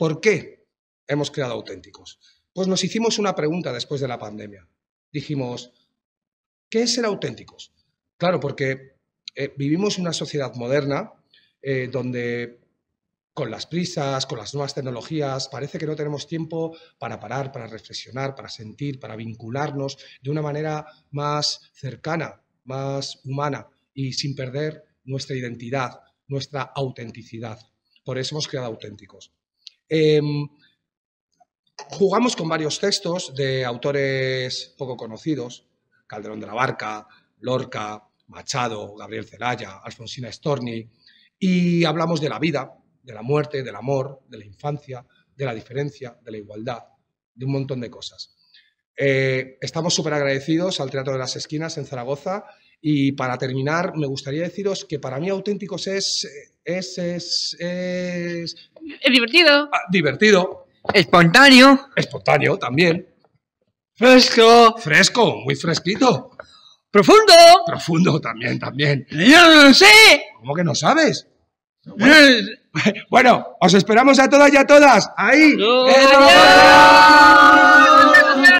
¿Por qué hemos creado auténticos? Pues nos hicimos una pregunta después de la pandemia. Dijimos, ¿qué es ser auténticos? Claro, porque vivimos eh, vivimos una sociedad moderna eh, donde con las prisas, con las nuevas tecnologías, parece que no tenemos tiempo para parar, para reflexionar, para sentir, para vincularnos de una manera más cercana, más humana y sin perder nuestra identidad, nuestra autenticidad. Por eso hemos creado auténticos. Em, jugamos con varios textos de autores poco conocidos, Calderón de la Barca, Lorca, Machado, Gabriel Celaya, Alfonsina Storni, y hablamos de la vida, de la muerte, del amor, de la infancia, de la diferencia, de la igualdad, de un montón de cosas. Eh, estamos súper agradecidos al Teatro de las Esquinas en Zaragoza y para terminar me gustaría deciros que para mí auténticos es, es, es es divertido. Ah, divertido. Espontáneo. Espontáneo también. Fresco. Fresco, muy fresquito. Profundo. Profundo también, también. Yo no lo sé. ¿Cómo que no sabes? Bueno, os esperamos a todas y a todas. Ahí. Eh,